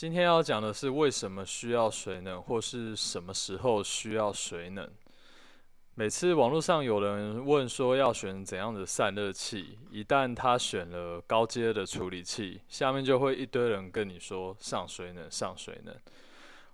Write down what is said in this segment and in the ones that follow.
今天要讲的是为什么需要水冷，或是什么时候需要水冷。每次网络上有人问说要选怎样的散热器，一旦他选了高阶的处理器，下面就会一堆人跟你说上水冷，上水冷。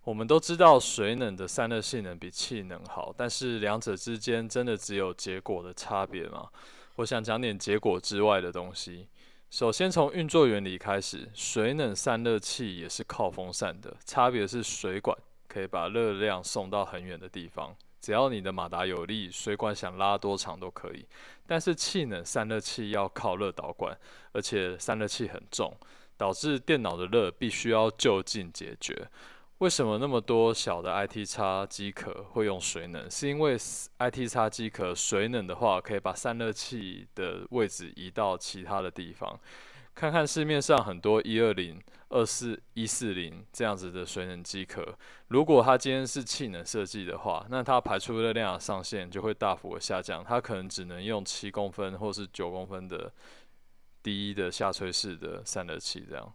我们都知道水冷的散热性能比气冷好，但是两者之间真的只有结果的差别吗？我想讲点结果之外的东西。首先从运作原理开始，水冷散热器也是靠风扇的，差别是水管可以把热量送到很远的地方，只要你的马达有力，水管想拉多长都可以。但是气冷散热器要靠热导管，而且散热器很重，导致电脑的热必须要就近解决。为什么那么多小的 IT 叉机壳会用水冷？是因为 IT 叉机壳水冷的话，可以把散热器的位置移到其他的地方。看看市面上很多一二零、二四一四零这样子的水冷机壳，如果它今天是气冷设计的话，那它排出热量的上限就会大幅的下降，它可能只能用七公分或是九公分的第一的下垂式的散热器这样。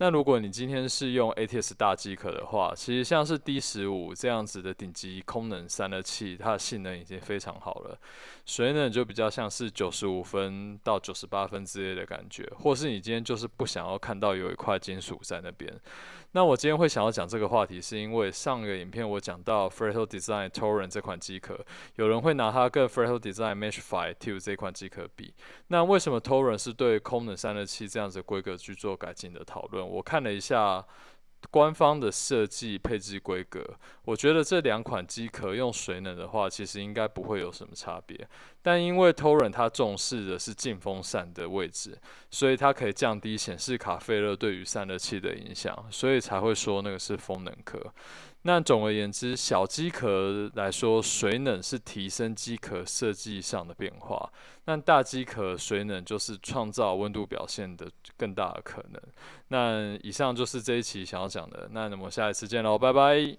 那如果你今天是用 ATS 大机壳的话，其实像是 D 十五这样子的顶级空能散热器，它的性能已经非常好了，所以呢就比较像是九十五分到九十八分之类的感觉，或是你今天就是不想要看到有一块金属在那边。那我今天会想要讲这个话题，是因为上个影片我讲到 Frettle Design Torrent 这款机壳，有人会拿它跟 Frettle Design Mesh Five Two 这款机壳比，那为什么 Torrent 是对空能散热器这样子规格去做改进的讨论？我看了一下官方的设计配置规格，我觉得这两款机壳用水冷的话，其实应该不会有什么差别。但因为 t o r 偷 n 它重视的是进风扇的位置，所以它可以降低显示卡废热对于散热器的影响，所以才会说那个是风冷壳。那总而言之，小机壳来说，水冷是提升机壳设计上的变化；那大机壳水冷就是创造温度表现的更大的可能。那以上就是这一期想要讲的。那我们下一次见喽，拜拜。